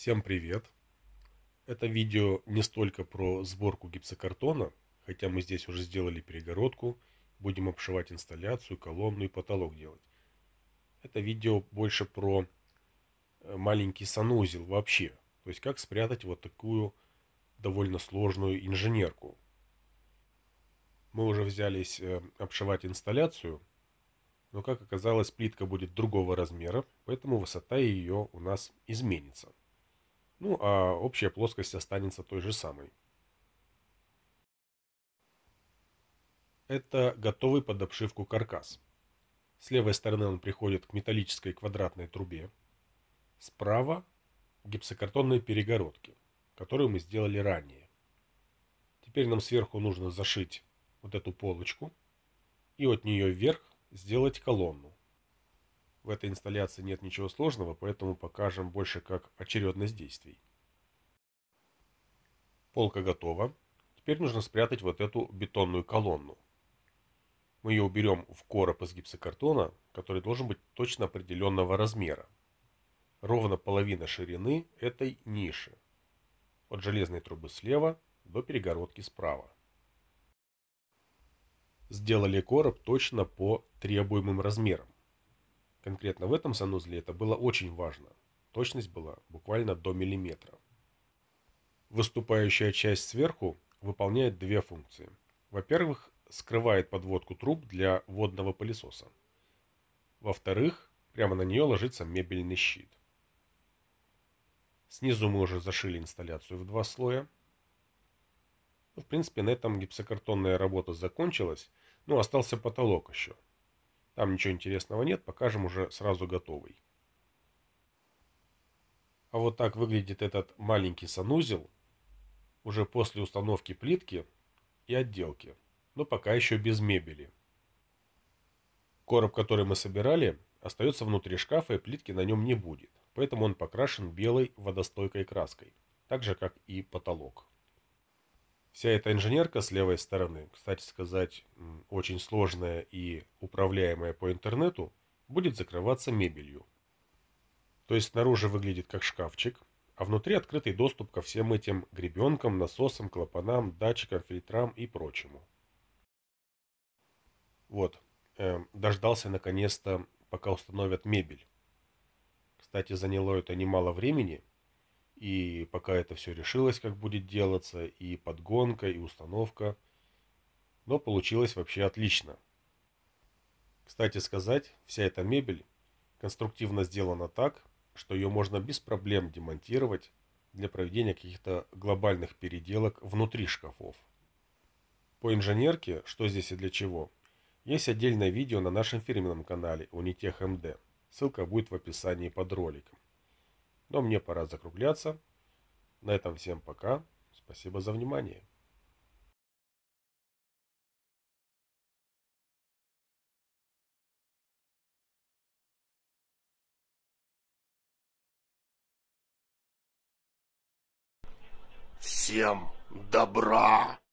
Всем привет! Это видео не столько про сборку гипсокартона, хотя мы здесь уже сделали перегородку, будем обшивать инсталляцию, колонну и потолок делать. Это видео больше про э, маленький санузел вообще, то есть как спрятать вот такую довольно сложную инженерку. Мы уже взялись э, обшивать инсталляцию, но как оказалось плитка будет другого размера, поэтому высота ее у нас изменится. Ну, а общая плоскость останется той же самой. Это готовый под обшивку каркас. С левой стороны он приходит к металлической квадратной трубе. Справа гипсокартонные перегородки, которые мы сделали ранее. Теперь нам сверху нужно зашить вот эту полочку и от нее вверх сделать колонну. В этой инсталляции нет ничего сложного, поэтому покажем больше как очередность действий. Полка готова. Теперь нужно спрятать вот эту бетонную колонну. Мы ее уберем в короб из гипсокартона, который должен быть точно определенного размера. Ровно половина ширины этой ниши. От железной трубы слева до перегородки справа. Сделали короб точно по требуемым размерам. Конкретно в этом санузле это было очень важно. Точность была буквально до миллиметра. Выступающая часть сверху выполняет две функции. Во-первых, скрывает подводку труб для водного пылесоса. Во-вторых, прямо на нее ложится мебельный щит. Снизу мы уже зашили инсталляцию в два слоя. Ну, в принципе, на этом гипсокартонная работа закончилась, но ну, остался потолок еще. Там ничего интересного нет, покажем уже сразу готовый. А вот так выглядит этот маленький санузел уже после установки плитки и отделки, но пока еще без мебели. Короб, который мы собирали, остается внутри шкафа и плитки на нем не будет, поэтому он покрашен белой водостойкой краской, так же как и потолок. Вся эта инженерка с левой стороны, кстати сказать, очень сложная и управляемая по интернету, будет закрываться мебелью. То есть снаружи выглядит как шкафчик, а внутри открытый доступ ко всем этим гребенкам, насосам, клапанам, датчикам, фильтрам и прочему. Вот, э, дождался наконец-то, пока установят мебель. Кстати, заняло это немало времени, и пока это все решилось, как будет делаться, и подгонка, и установка. Но получилось вообще отлично. Кстати сказать, вся эта мебель конструктивно сделана так, что ее можно без проблем демонтировать для проведения каких-то глобальных переделок внутри шкафов. По инженерке, что здесь и для чего, есть отдельное видео на нашем фирменном канале Unitech MD. Ссылка будет в описании под роликом. Но мне пора закругляться. На этом всем пока. Спасибо за внимание. Всем добра!